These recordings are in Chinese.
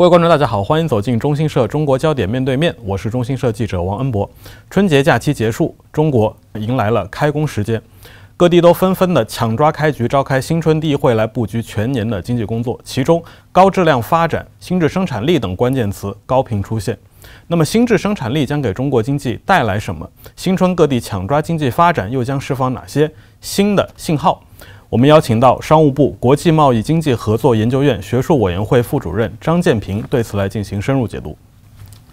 各位观众，大家好，欢迎走进中新社中国焦点面对面，我是中新社记者王恩博。春节假期结束，中国迎来了开工时间，各地都纷纷的抢抓开局，召开新春第一会来布局全年的经济工作，其中高质量发展、新质生产力等关键词高频出现。那么，新质生产力将给中国经济带来什么？新春各地抢抓经济发展，又将释放哪些新的信号？我们邀请到商务部国际贸易经济合作研究院学术委员会副主任张建平对此来进行深入解读。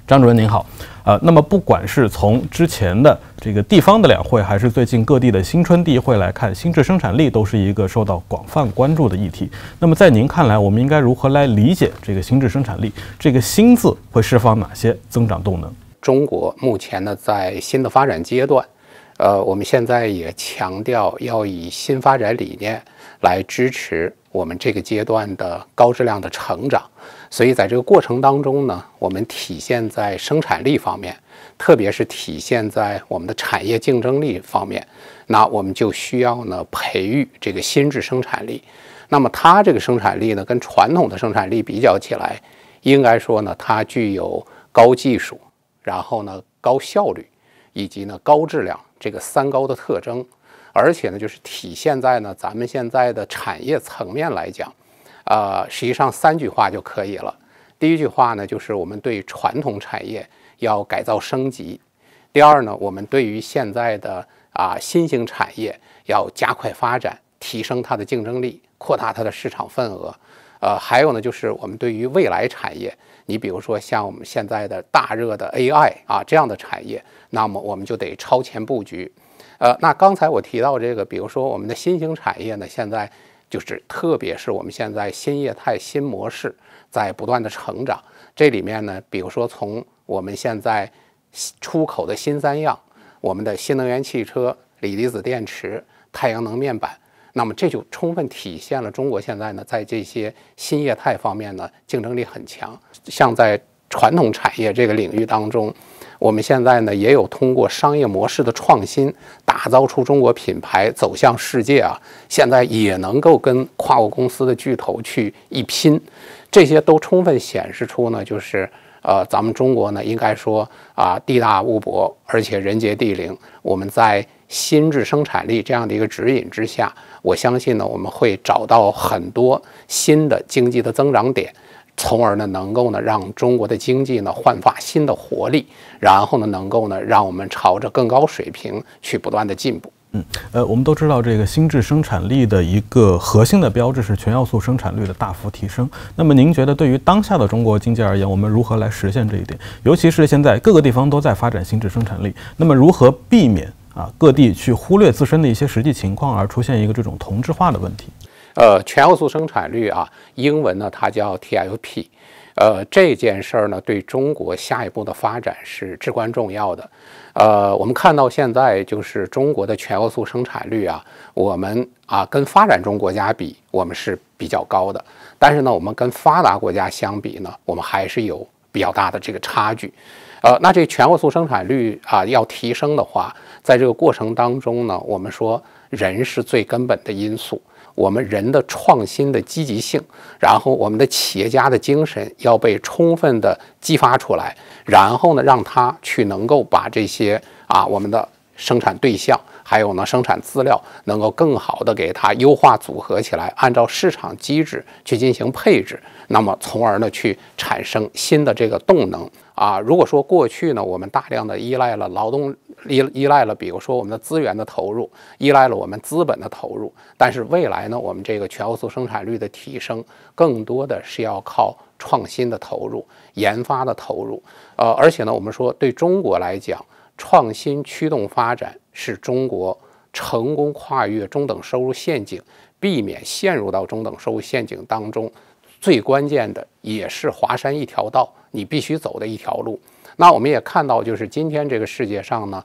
张主任您好，呃，那么不管是从之前的这个地方的两会，还是最近各地的新春第一会来看，新制生产力都是一个受到广泛关注的议题。那么在您看来，我们应该如何来理解这个新制生产力？这个“新”字会释放哪些增长动能？中国目前呢，在新的发展阶段。呃，我们现在也强调要以新发展理念来支持我们这个阶段的高质量的成长，所以在这个过程当中呢，我们体现在生产力方面，特别是体现在我们的产业竞争力方面，那我们就需要呢培育这个新质生产力。那么它这个生产力呢，跟传统的生产力比较起来，应该说呢，它具有高技术，然后呢高效率，以及呢高质量。这个三高的特征，而且呢，就是体现在呢，咱们现在的产业层面来讲，啊，实际上三句话就可以了。第一句话呢，就是我们对传统产业要改造升级；第二呢，我们对于现在的啊新型产业要加快发展，提升它的竞争力，扩大它的市场份额；呃，还有呢，就是我们对于未来产业。你比如说像我们现在的大热的 AI 啊这样的产业，那么我们就得超前布局。呃，那刚才我提到这个，比如说我们的新兴产业呢，现在就是特别是我们现在新业态新模式在不断的成长。这里面呢，比如说从我们现在出口的新三样，我们的新能源汽车、锂离子电池、太阳能面板。那么这就充分体现了中国现在呢，在这些新业态方面呢，竞争力很强。像在传统产业这个领域当中，我们现在呢，也有通过商业模式的创新，打造出中国品牌走向世界啊。现在也能够跟跨国公司的巨头去一拼，这些都充分显示出呢，就是呃，咱们中国呢，应该说啊，地大物博，而且人杰地灵，我们在。心智生产力这样的一个指引之下，我相信呢，我们会找到很多新的经济的增长点，从而呢能够呢让中国的经济呢焕发新的活力，然后呢能够呢让我们朝着更高水平去不断的进步。嗯，呃，我们都知道这个心智生产力的一个核心的标志是全要素生产率的大幅提升。那么您觉得对于当下的中国经济而言，我们如何来实现这一点？尤其是现在各个地方都在发展心智生产力，那么如何避免？啊，各地去忽略自身的一些实际情况，而出现一个这种同质化的问题。呃，全要素生产率啊，英文呢它叫 TFP。呃，这件事儿呢，对中国下一步的发展是至关重要的。呃，我们看到现在就是中国的全要素生产率啊，我们啊跟发展中国家比，我们是比较高的。但是呢，我们跟发达国家相比呢，我们还是有比较大的这个差距。呃，那这全要素生产率啊，要提升的话。在这个过程当中呢，我们说人是最根本的因素，我们人的创新的积极性，然后我们的企业家的精神要被充分的激发出来，然后呢，让他去能够把这些啊，我们的生产对象，还有呢生产资料，能够更好的给它优化组合起来，按照市场机制去进行配置，那么从而呢去产生新的这个动能。啊，如果说过去呢，我们大量的依赖了劳动，依依赖了，比如说我们的资源的投入，依赖了我们资本的投入，但是未来呢，我们这个全要素生产率的提升，更多的是要靠创新的投入、研发的投入。呃，而且呢，我们说对中国来讲，创新驱动发展是中国成功跨越中等收入陷阱、避免陷入到中等收入陷阱当中，最关键的也是华山一条道。你必须走的一条路。那我们也看到，就是今天这个世界上呢，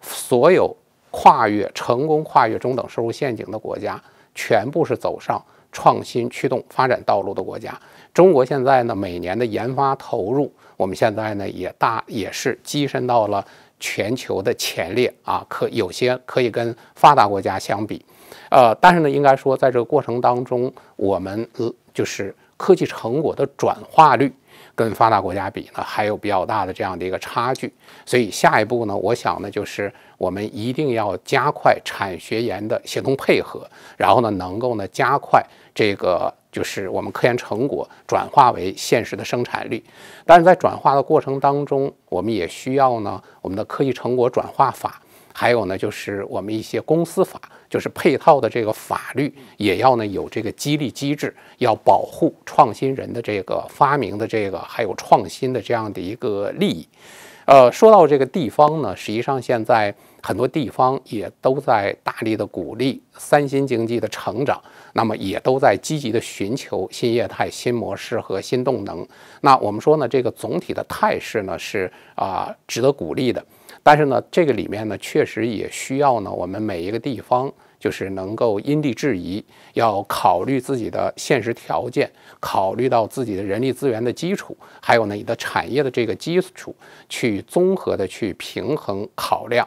所有跨越成功跨越中等收入陷阱的国家，全部是走上创新驱动发展道路的国家。中国现在呢，每年的研发投入，我们现在呢也大也是跻身到了全球的前列啊，可有些可以跟发达国家相比。呃，但是呢，应该说在这个过程当中，我们呃就是科技成果的转化率。跟发达国家比呢，还有比较大的这样的一个差距，所以下一步呢，我想呢，就是我们一定要加快产学研的协同配合，然后呢，能够呢加快这个就是我们科研成果转化为现实的生产力。但是在转化的过程当中，我们也需要呢我们的科技成果转化法。还有呢，就是我们一些公司法，就是配套的这个法律，也要呢有这个激励机制，要保护创新人的这个发明的这个，还有创新的这样的一个利益。呃，说到这个地方呢，实际上现在很多地方也都在大力的鼓励三新经济的成长，那么也都在积极的寻求新业态、新模式和新动能。那我们说呢，这个总体的态势呢，是啊值得鼓励的。但是呢，这个里面呢，确实也需要呢，我们每一个地方就是能够因地制宜，要考虑自己的现实条件，考虑到自己的人力资源的基础，还有呢，你的产业的这个基础，去综合的去平衡考量。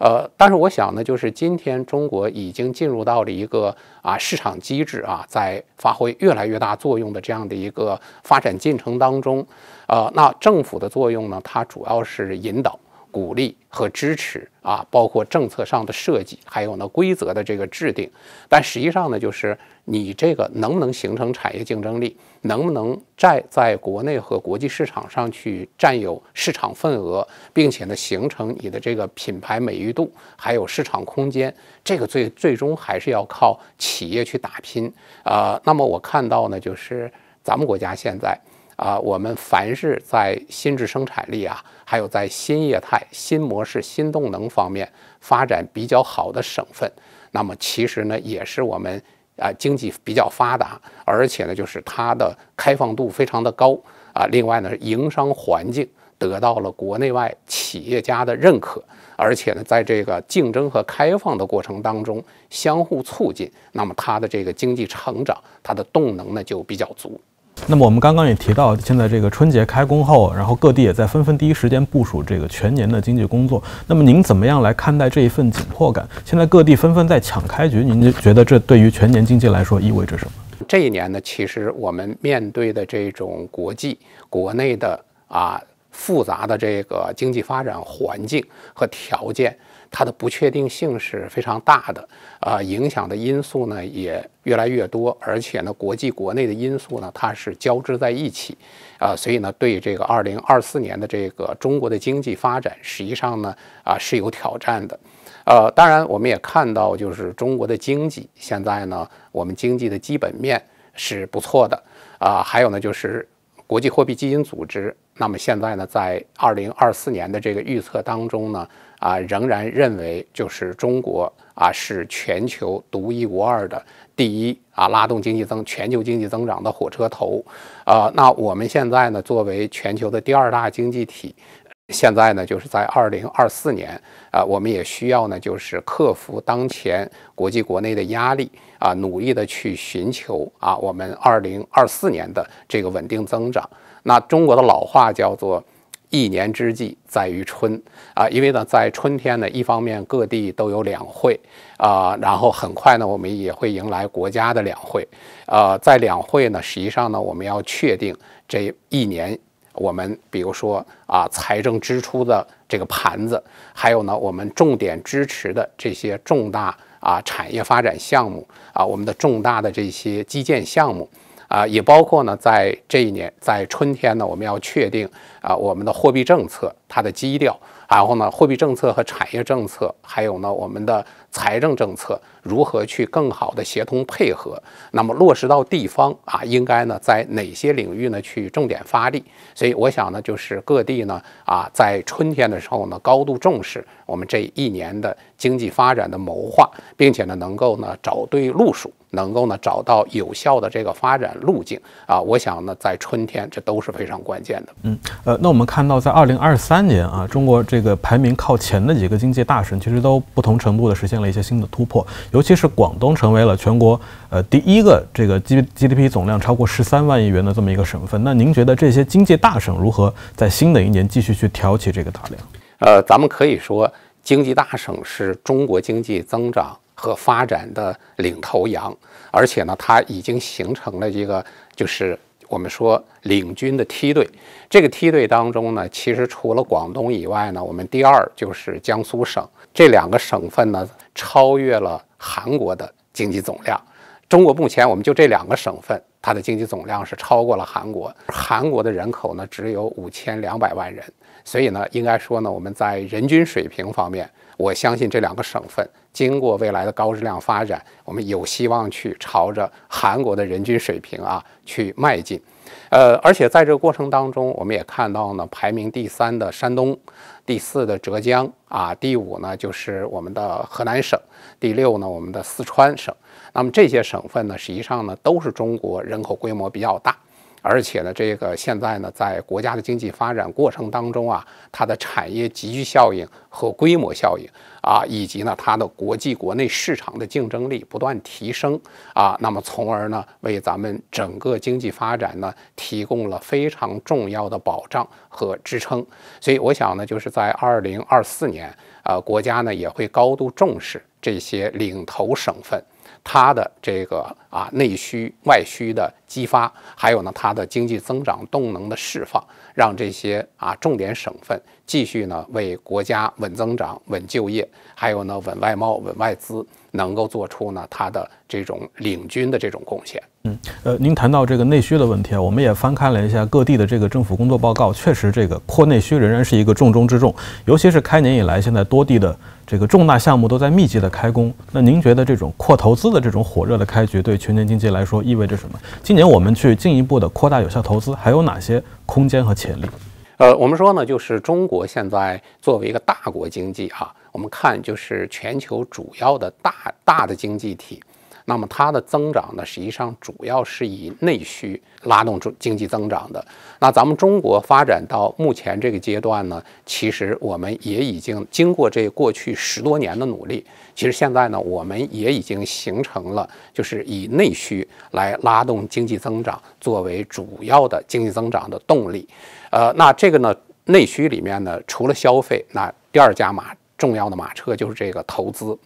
呃，但是我想呢，就是今天中国已经进入到了一个啊市场机制啊在发挥越来越大作用的这样的一个发展进程当中，呃，那政府的作用呢，它主要是引导。鼓励和支持啊，包括政策上的设计，还有呢规则的这个制定。但实际上呢，就是你这个能不能形成产业竞争力，能不能在在国内和国际市场上去占有市场份额，并且呢形成你的这个品牌美誉度，还有市场空间。这个最最终还是要靠企业去打拼啊。那么我看到呢，就是咱们国家现在。啊，我们凡是在新质生产力啊，还有在新业态、新模式、新动能方面发展比较好的省份，那么其实呢，也是我们啊经济比较发达，而且呢就是它的开放度非常的高啊。另外呢，营商环境得到了国内外企业家的认可，而且呢，在这个竞争和开放的过程当中相互促进，那么它的这个经济成长，它的动能呢就比较足。那么我们刚刚也提到，现在这个春节开工后，然后各地也在纷纷第一时间部署这个全年的经济工作。那么您怎么样来看待这一份紧迫感？现在各地纷纷在抢开局，您觉得这对于全年经济来说意味着什么？这一年呢，其实我们面对的这种国际、国内的啊复杂的这个经济发展环境和条件。它的不确定性是非常大的，啊，影响的因素呢也越来越多，而且呢，国际国内的因素呢它是交织在一起，啊，所以呢，对这个二零二四年的这个中国的经济发展实际上呢啊是有挑战的，呃，当然我们也看到，就是中国的经济现在呢，我们经济的基本面是不错的，啊，还有呢就是国际货币基金组织。那么现在呢，在二零二四年的这个预测当中呢，啊，仍然认为就是中国啊是全球独一无二的第一啊，拉动经济增全球经济增长的火车头。啊，那我们现在呢，作为全球的第二大经济体，现在呢，就是在二零二四年啊，我们也需要呢，就是克服当前国际国内的压力啊，努力的去寻求啊，我们二零二四年的这个稳定增长。那中国的老话叫做“一年之计在于春”啊，因为呢，在春天呢，一方面各地都有两会啊，然后很快呢，我们也会迎来国家的两会。呃，在两会呢，实际上呢，我们要确定这一年我们比如说啊，财政支出的这个盘子，还有呢，我们重点支持的这些重大啊产业发展项目啊，我们的重大的这些基建项目。啊，也包括呢，在这一年，在春天呢，我们要确定啊，我们的货币政策它的基调，然后呢，货币政策和产业政策，还有呢，我们的财政政策如何去更好的协同配合，那么落实到地方啊，应该呢，在哪些领域呢去重点发力？所以我想呢，就是各地呢啊，在春天的时候呢，高度重视我们这一年的经济发展的谋划，并且呢，能够呢找对路数。能够呢找到有效的这个发展路径啊，我想呢在春天这都是非常关键的。嗯，呃，那我们看到在二零二三年啊，中国这个排名靠前的几个经济大省，其实都不同程度的实现了一些新的突破，尤其是广东成为了全国呃第一个这个 G G D P 总量超过十三万亿元的这么一个省份。那您觉得这些经济大省如何在新的一年继续去挑起这个大梁？呃，咱们可以说，经济大省是中国经济增长。和发展的领头羊，而且呢，它已经形成了一个，就是我们说领军的梯队。这个梯队当中呢，其实除了广东以外呢，我们第二就是江苏省。这两个省份呢，超越了韩国的经济总量。中国目前，我们就这两个省份，它的经济总量是超过了韩国。韩国的人口呢，只有五千两百万人，所以呢，应该说呢，我们在人均水平方面，我相信这两个省份。经过未来的高质量发展，我们有希望去朝着韩国的人均水平啊去迈进。呃，而且在这个过程当中，我们也看到呢，排名第三的山东，第四的浙江啊，第五呢就是我们的河南省，第六呢我们的四川省。那么这些省份呢，实际上呢都是中国人口规模比较大。而且呢，这个现在呢，在国家的经济发展过程当中啊，它的产业集聚效应和规模效应啊，以及呢，它的国际国内市场的竞争力不断提升啊，那么从而呢，为咱们整个经济发展呢，提供了非常重要的保障和支撑。所以我想呢，就是在二零二四年，呃，国家呢也会高度重视这些领头省份。它的这个啊内需外需的激发，还有呢它的经济增长动能的释放，让这些啊重点省份。继续呢，为国家稳增长、稳就业，还有呢稳外贸、稳外资，能够做出呢它的这种领军的这种贡献。嗯，呃，您谈到这个内需的问题啊，我们也翻看了一下各地的这个政府工作报告，确实这个扩内需仍然是一个重中之重。尤其是开年以来，现在多地的这个重大项目都在密集的开工。那您觉得这种扩投资的这种火热的开局，对全年经济来说意味着什么？今年我们去进一步的扩大有效投资，还有哪些空间和潜力？呃，我们说呢，就是中国现在作为一个大国经济哈，我们看就是全球主要的大大的经济体，那么它的增长呢，实际上主要是以内需拉动中经济增长的。那咱们中国发展到目前这个阶段呢，其实我们也已经经过这过去十多年的努力，其实现在呢，我们也已经形成了，就是以内需来拉动经济增长作为主要的经济增长的动力。呃，那这个呢，内需里面呢，除了消费，那第二加码。重要的马车就是这个投资，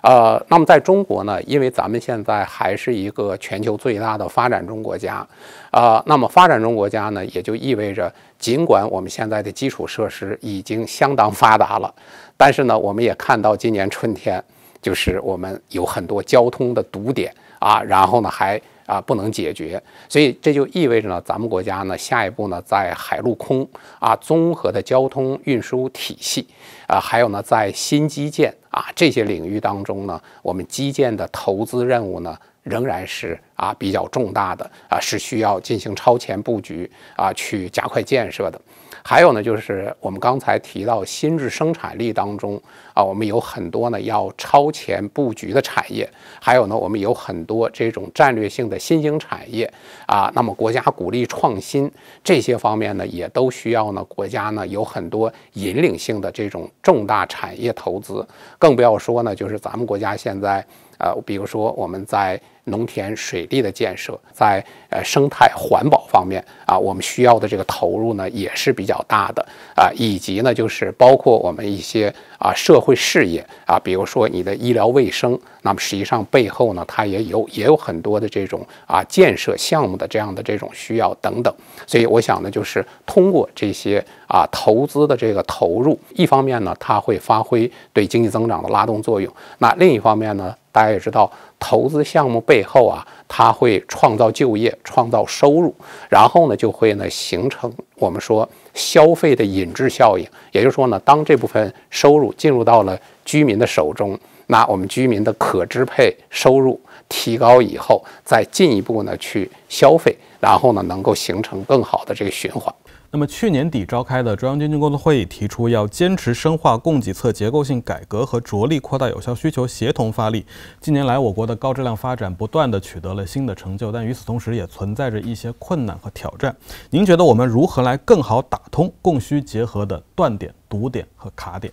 呃，那么在中国呢，因为咱们现在还是一个全球最大的发展中国家，呃，那么发展中国家呢，也就意味着尽管我们现在的基础设施已经相当发达了，但是呢，我们也看到今年春天，就是我们有很多交通的堵点啊，然后呢还。啊，不能解决，所以这就意味着呢，咱们国家呢，下一步呢，在海陆空啊综合的交通运输体系，啊，还有呢，在新基建啊这些领域当中呢，我们基建的投资任务呢。仍然是啊比较重大的啊，是需要进行超前布局啊，去加快建设的。还有呢，就是我们刚才提到新质生产力当中啊，我们有很多呢要超前布局的产业，还有呢，我们有很多这种战略性的新兴产业啊。那么国家鼓励创新这些方面呢，也都需要呢国家呢有很多引领性的这种重大产业投资。更不要说呢，就是咱们国家现在呃，比如说我们在农田水利的建设，在呃生态环保方面啊，我们需要的这个投入呢也是比较大的啊，以及呢就是包括我们一些啊社会事业啊，比如说你的医疗卫生，那么实际上背后呢它也有也有很多的这种啊建设项目的这样的这种需要等等，所以我想呢就是通过这些。啊，投资的这个投入，一方面呢，它会发挥对经济增长的拉动作用；那另一方面呢，大家也知道，投资项目背后啊，它会创造就业、创造收入，然后呢，就会呢形成我们说消费的引致效应。也就是说呢，当这部分收入进入到了居民的手中，那我们居民的可支配收入提高以后，再进一步呢去消费，然后呢能够形成更好的这个循环。那么去年底召开的中央经济工作会议提出，要坚持深化供给侧结构性改革和着力扩大有效需求协同发力。近年来，我国的高质量发展不断地取得了新的成就，但与此同时，也存在着一些困难和挑战。您觉得我们如何来更好打通供需结合的断点、堵点和卡点？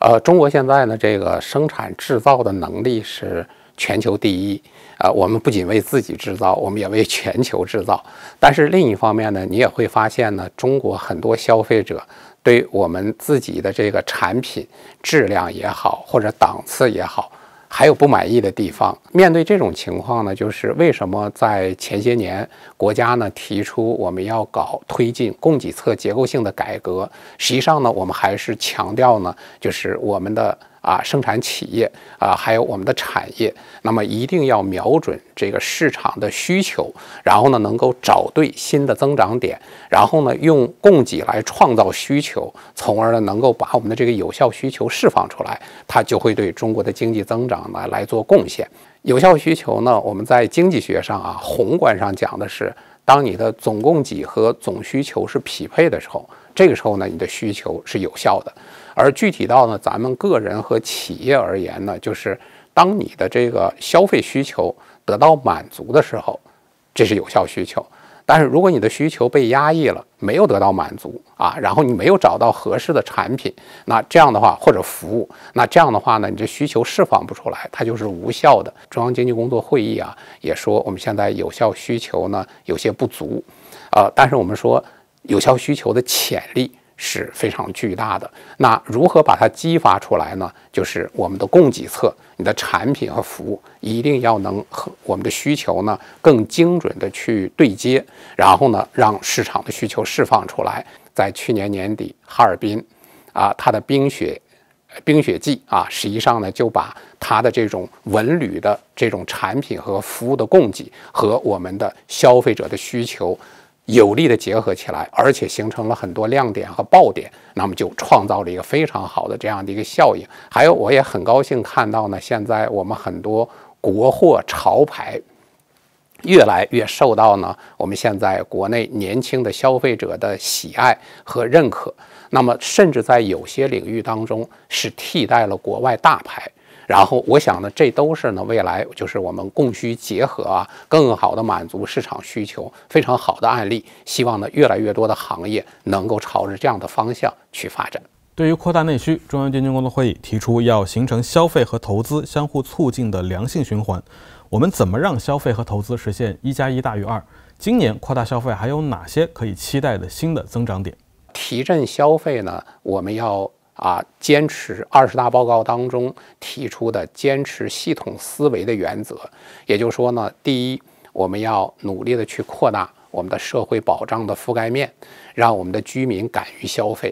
呃，中国现在呢，这个生产制造的能力是全球第一。啊，我们不仅为自己制造，我们也为全球制造。但是另一方面呢，你也会发现呢，中国很多消费者对我们自己的这个产品质量也好，或者档次也好，还有不满意的地方。面对这种情况呢，就是为什么在前些年国家呢提出我们要搞推进供给侧结构性的改革？实际上呢，我们还是强调呢，就是我们的。啊，生产企业啊，还有我们的产业，那么一定要瞄准这个市场的需求，然后呢，能够找对新的增长点，然后呢，用供给来创造需求，从而呢，能够把我们的这个有效需求释放出来，它就会对中国的经济增长呢来做贡献。有效需求呢，我们在经济学上啊，宏观上讲的是，当你的总供给和总需求是匹配的时候。这个时候呢，你的需求是有效的，而具体到呢，咱们个人和企业而言呢，就是当你的这个消费需求得到满足的时候，这是有效需求。但是如果你的需求被压抑了，没有得到满足啊，然后你没有找到合适的产品，那这样的话或者服务，那这样的话呢，你的需求释放不出来，它就是无效的。中央经济工作会议啊，也说我们现在有效需求呢有些不足，啊，但是我们说。有效需求的潜力是非常巨大的。那如何把它激发出来呢？就是我们的供给侧，你的产品和服务一定要能和我们的需求呢更精准的去对接，然后呢让市场的需求释放出来。在去年年底，哈尔滨，啊，它的冰雪，冰雪季啊，实际上呢就把它的这种文旅的这种产品和服务的供给和我们的消费者的需求。有力的结合起来，而且形成了很多亮点和爆点，那么就创造了一个非常好的这样的一个效应。还有，我也很高兴看到呢，现在我们很多国货潮牌越来越受到呢我们现在国内年轻的消费者的喜爱和认可。那么，甚至在有些领域当中是替代了国外大牌。然后我想呢，这都是呢未来就是我们供需结合啊，更好的满足市场需求，非常好的案例。希望呢越来越多的行业能够朝着这样的方向去发展。对于扩大内需，中央经济工作会议提出要形成消费和投资相互促进的良性循环。我们怎么让消费和投资实现一加一大于二？今年扩大消费还有哪些可以期待的新的增长点？提振消费呢，我们要。啊，坚持二十大报告当中提出的坚持系统思维的原则，也就是说呢，第一，我们要努力的去扩大我们的社会保障的覆盖面，让我们的居民敢于消费；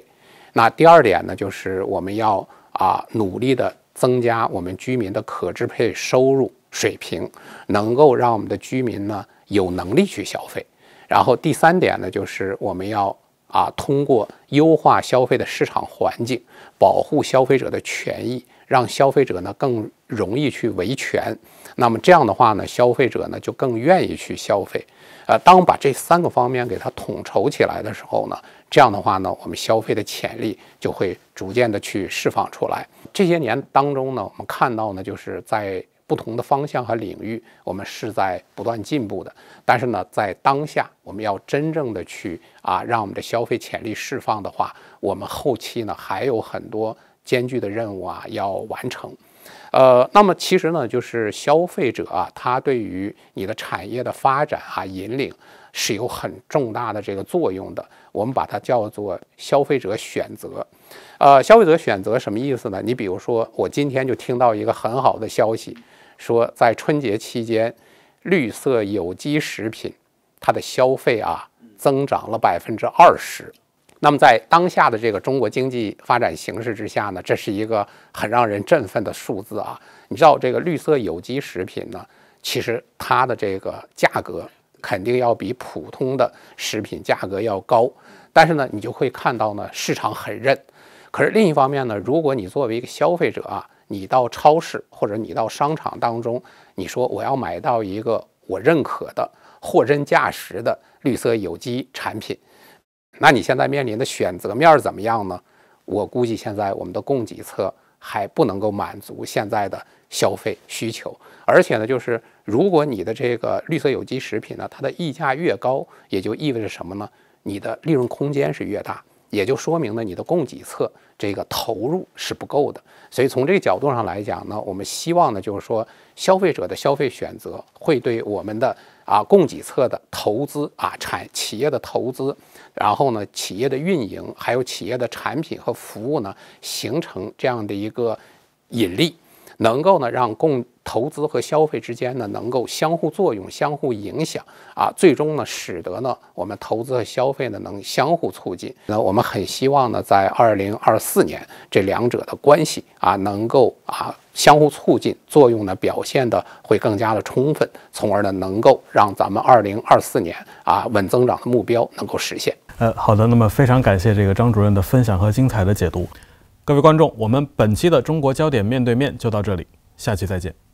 那第二点呢，就是我们要啊努力的增加我们居民的可支配收入水平，能够让我们的居民呢有能力去消费；然后第三点呢，就是我们要。啊，通过优化消费的市场环境，保护消费者的权益，让消费者呢更容易去维权，那么这样的话呢，消费者呢就更愿意去消费。呃，当把这三个方面给它统筹起来的时候呢，这样的话呢，我们消费的潜力就会逐渐的去释放出来。这些年当中呢，我们看到呢，就是在。不同的方向和领域，我们是在不断进步的。但是呢，在当下，我们要真正的去啊，让我们的消费潜力释放的话，我们后期呢还有很多艰巨的任务啊要完成。呃，那么其实呢，就是消费者啊，他对于你的产业的发展啊，引领。是有很重大的这个作用的，我们把它叫做消费者选择。呃，消费者选择什么意思呢？你比如说，我今天就听到一个很好的消息，说在春节期间，绿色有机食品它的消费啊增长了百分之二十。那么在当下的这个中国经济发展形势之下呢，这是一个很让人振奋的数字啊。你知道这个绿色有机食品呢，其实它的这个价格。肯定要比普通的食品价格要高，但是呢，你就会看到呢，市场很认。可是另一方面呢，如果你作为一个消费者啊，你到超市或者你到商场当中，你说我要买到一个我认可的、货真价实的绿色有机产品，那你现在面临的选择面怎么样呢？我估计现在我们的供给侧。还不能够满足现在的消费需求，而且呢，就是如果你的这个绿色有机食品呢，它的溢价越高，也就意味着什么呢？你的利润空间是越大，也就说明呢，你的供给侧这个投入是不够的。所以从这个角度上来讲呢，我们希望呢，就是说消费者的消费选择会对我们的。啊，供给侧的投资啊，产企业的投资，然后呢，企业的运营，还有企业的产品和服务呢，形成这样的一个引力。能够呢，让供投资和消费之间呢，能够相互作用、相互影响啊，最终呢，使得呢，我们投资和消费呢，能相互促进。那我们很希望呢，在二零二四年，这两者的关系啊，能够啊相互促进，作用呢表现的会更加的充分，从而呢，能够让咱们二零二四年啊稳增长的目标能够实现。呃，好的，那么非常感谢这个张主任的分享和精彩的解读。各位观众，我们本期的《中国焦点面对面》就到这里，下期再见。